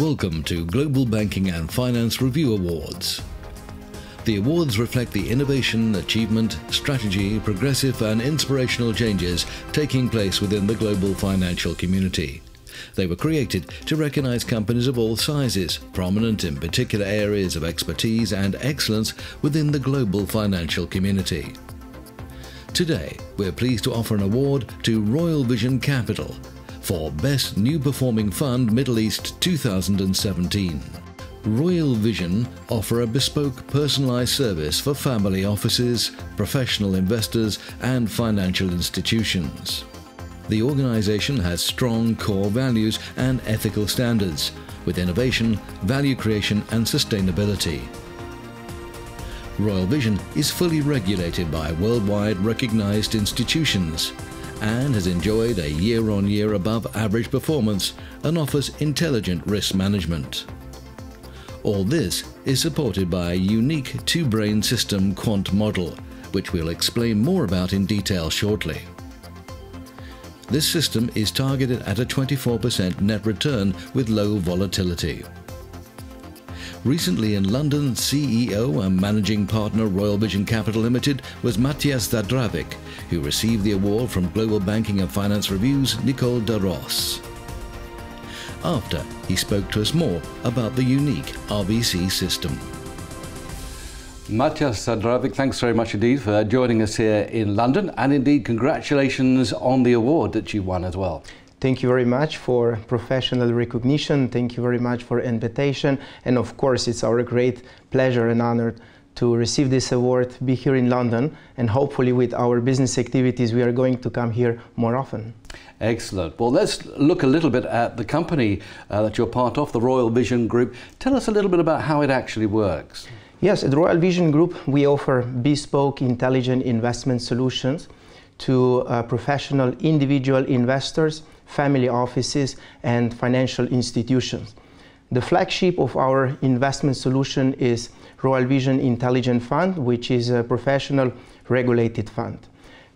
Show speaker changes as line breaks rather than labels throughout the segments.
Welcome to Global Banking and Finance Review Awards. The awards reflect the innovation, achievement, strategy, progressive, and inspirational changes taking place within the global financial community. They were created to recognize companies of all sizes, prominent in particular areas of expertise and excellence within the global financial community. Today, we're pleased to offer an award to Royal Vision Capital for Best New Performing Fund Middle East 2017. Royal Vision offer a bespoke personalized service for family offices, professional investors and financial institutions. The organization has strong core values and ethical standards, with innovation, value creation and sustainability. Royal Vision is fully regulated by worldwide recognized institutions, and has enjoyed a year on year above average performance and offers intelligent risk management. All this is supported by a unique two brain system quant model, which we'll explain more about in detail shortly. This system is targeted at a 24% net return with low volatility. Recently in London, CEO and managing partner Royal Vision Capital Limited was Matthias Zadravik, who received the award from Global Banking and Finance Review's Nicole de Ross. After, he spoke to us more about the unique RBC system. Matthias Sadravik, thanks very much indeed for joining us here in London, and indeed,
congratulations on the award that
you won as well.
Thank you very much for professional recognition. Thank you very much for invitation. And of course, it's our great pleasure and honor to receive this award, be here in London, and hopefully with our business activities, we are going to come here more often.
Excellent. Well, let's look a little bit at the company
uh, that you're part of, the
Royal Vision Group. Tell us a little bit about how it actually works.
Yes, at Royal Vision Group, we offer bespoke intelligent investment solutions to uh, professional individual investors family offices, and financial institutions. The flagship of our investment solution is Royal Vision Intelligent Fund, which is a professional regulated fund.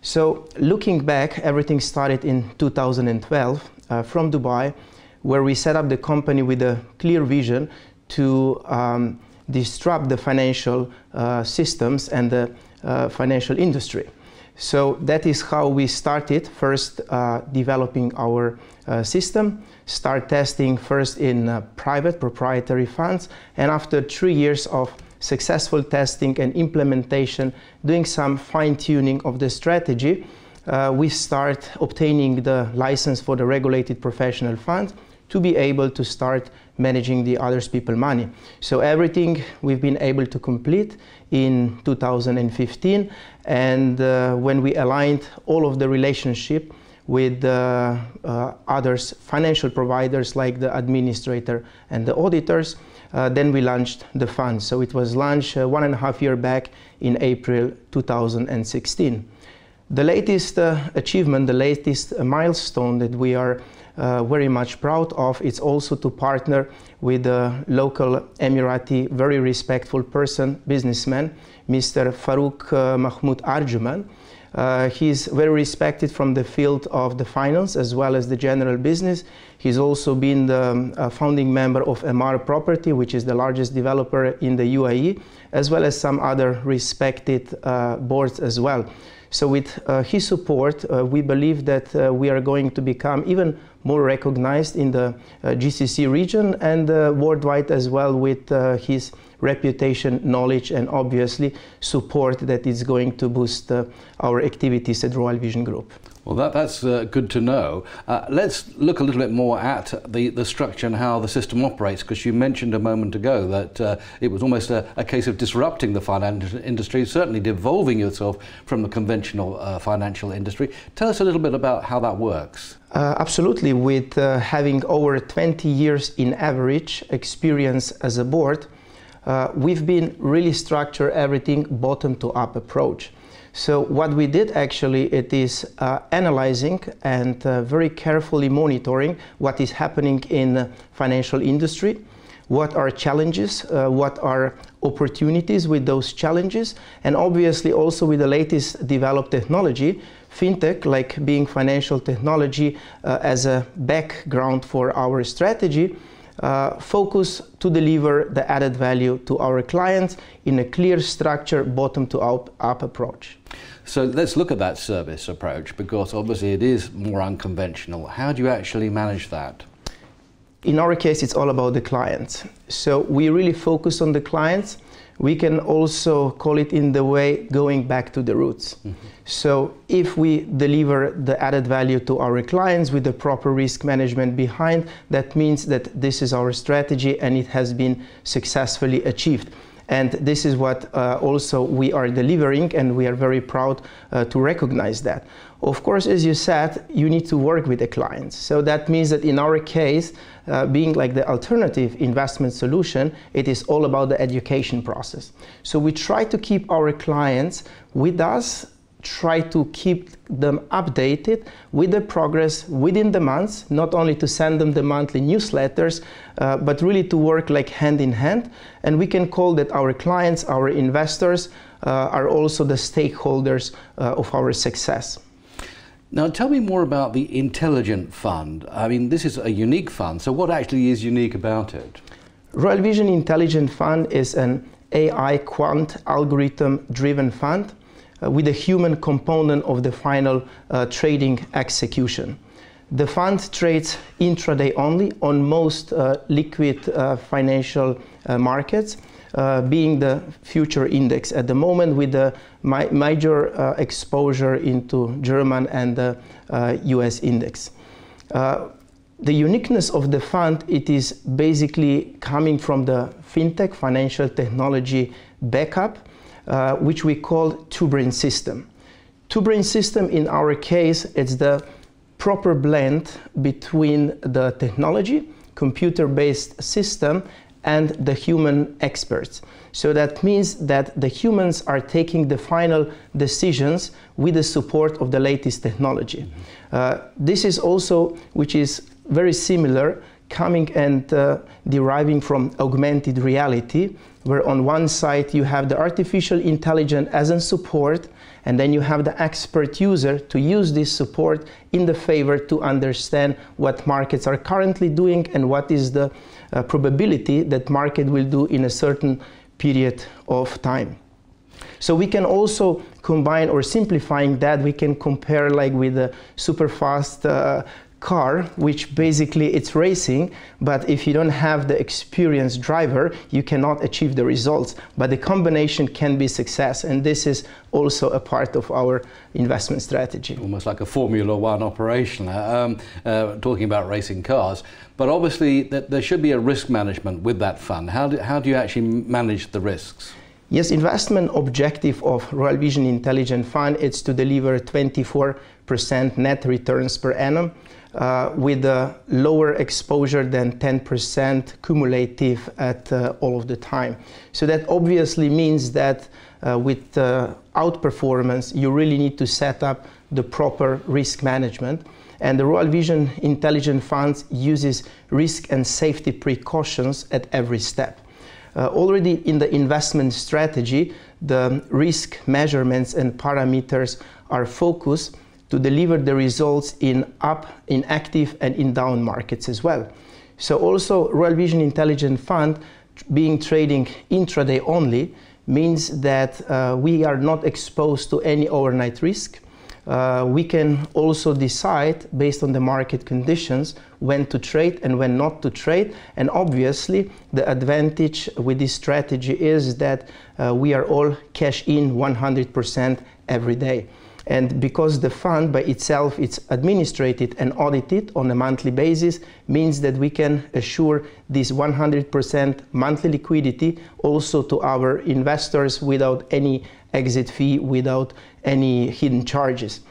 So, looking back, everything started in 2012 uh, from Dubai, where we set up the company with a clear vision to um, disrupt the financial uh, systems and the uh, financial industry. So that is how we started first uh, developing our uh, system, start testing first in uh, private proprietary funds, and after three years of successful testing and implementation, doing some fine-tuning of the strategy, uh, we start obtaining the license for the regulated professional fund, to be able to start managing the others people money. So everything we've been able to complete in 2015 and uh, when we aligned all of the relationship with uh, uh, others financial providers like the administrator and the auditors, uh, then we launched the fund. So it was launched uh, one and a half year back in April 2016. The latest uh, achievement, the latest uh, milestone that we are uh, very much proud of, is also to partner with a local Emirati, very respectful person, businessman, Mr. Farouk Mahmoud Arjuman. Uh, he's very respected from the field of the finance as well as the general business. He's also been the um, founding member of MR Property, which is the largest developer in the UAE, as well as some other respected uh, boards as well. So with uh, his support, uh, we believe that uh, we are going to become even more recognized in the uh, GCC region and uh, worldwide as well with uh, his reputation, knowledge, and obviously support that is going to boost our activities at Royal Vision Group.
Well, that, that's uh, good to know. Uh, let's look a little bit more at the, the structure and how the system operates, because you mentioned a moment ago that uh, it was almost a, a, case of disrupting the financial industry, certainly devolving yourself from the conventional uh, financial industry. Tell us a little bit about how that works.
Uh, absolutely. With uh, having over 20 years in average experience as a board, we've been really structure everything bottom to up approach. So what we did actually, it is uh, analyzing and uh, very carefully monitoring what is happening in the financial industry, what are challenges, uh, what are opportunities with those challenges, and obviously also with the latest developed technology, fintech, like being financial technology uh, as a background for our strategy, uh, focus to deliver the added value to our clients in a clear structure, bottom to up, up approach.
So let's look at that service approach
because obviously it is more unconventional. How do you actually manage that? In our case, it's all about the clients. So we really focus on the clients we can also call it in the way going back to the roots. Mm -hmm. So if we deliver the added value to our clients with the proper risk management behind, that means that this is our strategy and it has been successfully achieved. And this is what uh, also we are delivering, and we are very proud uh, to recognize that. Of course, as you said, you need to work with the clients. So that means that in our case, uh, being like the alternative investment solution, it is all about the education process. So we try to keep our clients with us, try to keep them updated with the progress within the months, not only to send them the monthly newsletters, uh, but really to work like hand in hand. And we can call that our clients, our investors, uh, are also the stakeholders uh, of our success. Now, tell me more about the Intelligent Fund. I mean, this is a unique fund, so what actually
is unique about it?
Royal Vision Intelligent Fund is an AI quant algorithm driven fund uh, with a human component of the final uh, trading execution. The fund trades intraday only on most uh, liquid uh, financial uh, markets uh, being the future index at the moment with the mi major uh, exposure into German and the US uh, index the uniqueness of the fund it is basically coming from the fintech financial technology backup uh, which we call two brain system two brain system in our case it's the proper blend between the technology computer based system and the human experts. So that means that the humans are taking the final decisions with the support of the latest technology. Mm-hmm. Uh, this is also, which is very similar, coming and uh, deriving from augmented reality, where on one side you have the artificial intelligence as a support, and then you have the expert user to use this support in the favor to understand what markets are currently doing and what is the uh, probability that market will do in a certain period of time. So we can also combine or simplifying that, we can compare like with a super fast uh, car which basically it's racing but if you don't have the experienced driver you cannot achieve the results but the combination can be success and this is also a part of our investment strategy almost like a formula one operation um, uh, talking about racing cars but obviously th
there should be a risk management with that fund how do, how do you actually manage the risks
Yes, investment objective of Royal Vision Intelligent Fund is to deliver 24% net returns per annum. Uh, with a lower exposure than 10% cumulative at uh, all of the time. So that obviously means that uh, with uh, outperformance, you really need to set up the proper risk management. And the Royal Vision Intelligent Funds uses risk and safety precautions at every step. Uh, already in the investment strategy, the risk measurements and parameters are focused to deliver the results in up, in active, and in down markets as well. So also Royal Vision Intelligent Fund being trading intraday only means that uh, we are not exposed to any overnight risk. Uh, we can also decide based on the market conditions when to trade and when not to trade. And obviously, the advantage with this strategy is that uh, we are all cash in 100% every day. And because the fund by itself is administrated and audited on a monthly basis, means that we can assure this 100% monthly liquidity also to our investors without any exit fee, without any hidden charges.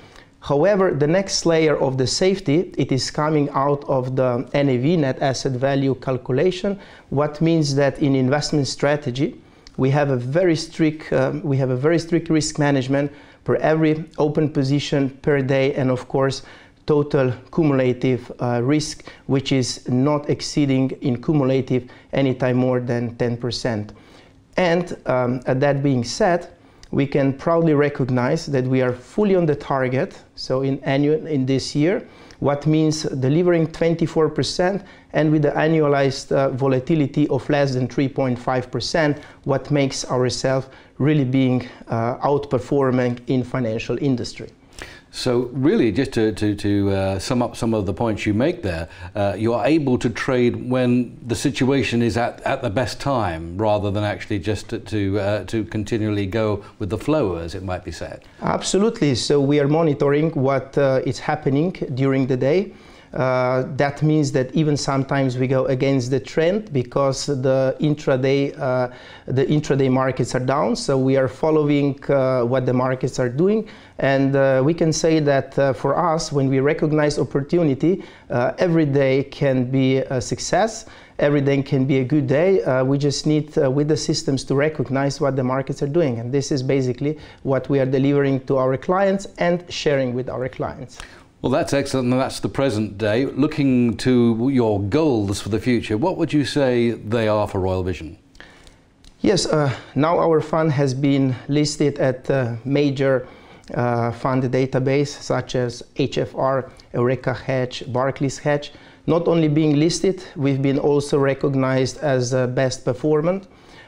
However, the next layer of the safety, it is coming out of the NAV, net asset value calculation, what means that in investment strategy, we have a very strict um, we have a very strict risk management per every open position per day and of course total cumulative uh, risk which is not exceeding in cumulative anytime more than 10% and um, uh, that being said we can proudly recognize that we are fully on the target so in annual in this year what means delivering 24% and with the annualized uh, volatility of less than 3.5%, what makes ourselves really being uh, outperforming in financial industry.
So really, just to, to, to uh, sum up some of the points you make there, uh, you are able to trade when the situation is at, at the best time, rather than actually just to, to, uh, to continually go with the flow, as it might be said.
Absolutely. So we are monitoring what uh, is happening during the day. Uh, that means that even sometimes we go against the trend because the intraday uh, the intraday markets are down. So we are following uh, what the markets are doing, and uh, we can say that uh, for us, when we recognize opportunity, uh, every day can be a success. Every day can be a good day. we just need, with the systems, to recognize what the markets are doing, and this is basically what we are delivering to our clients and sharing with our clients.
Well, that's excellent, and that's the present day. Looking to your goals for the future, what would you say they are for Royal Vision?
Yes, uh, now our fund has been listed at major uh, fund database such as HFR, Eureka Hedge, Barclays Hedge. Not only being listed, we've been also recognized as uh, best performer.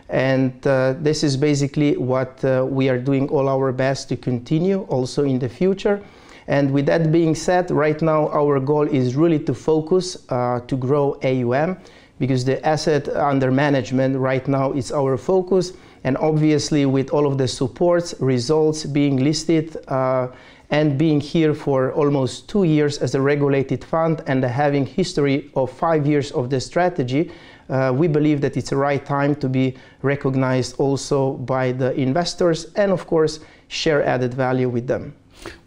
And this is basically what uh, we are doing all our best to continue also in the future. And with that being said, right now our goal is really to focus uh, to grow AUM because the asset under management right now is our focus. And obviously, with all of the supports, results being listed, uh, and being here for almost two years as a regulated fund and having history of five years of the strategy, uh, we believe that it's the right time to be recognized also by the investors and of course share added value with them.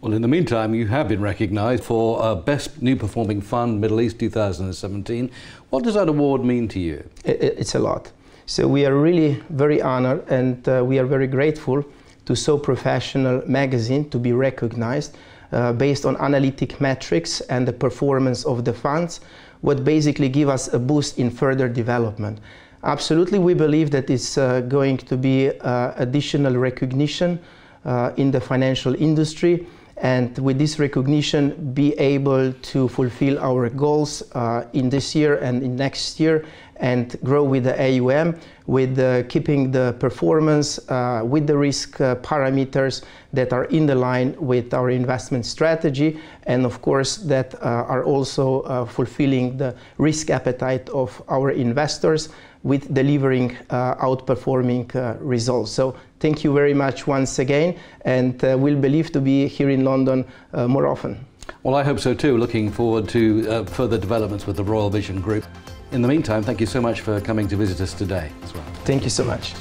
Well, in the meantime, you have been recognised for uh, Best New Performing Fund Middle East 2017. What does that award mean to you?
It, it's a lot. So we are really very honored and uh, we are very grateful to So Professional magazine to be recognized uh, based on analytic metrics and the performance of the funds, what basically give us a boost in further development. Absolutely, we believe that it's uh, going to be uh, additional recognition uh, in the financial industry and with this recognition be able to fulfill our goals uh, in this year and in next year and grow with the AUM with uh, keeping the performance uh, with the risk uh, parameters that are in the line with our investment strategy and of course that uh, are also fulfilling the risk appetite of our investors with delivering outperforming results so thank you very much once again, and uh, we'll believe to be here in London uh, more often.
Well, I hope so too. Looking forward to uh, further developments with the Royal Vision Group. In the meantime, thank you so much for coming to visit us today as well.
Thank you so much.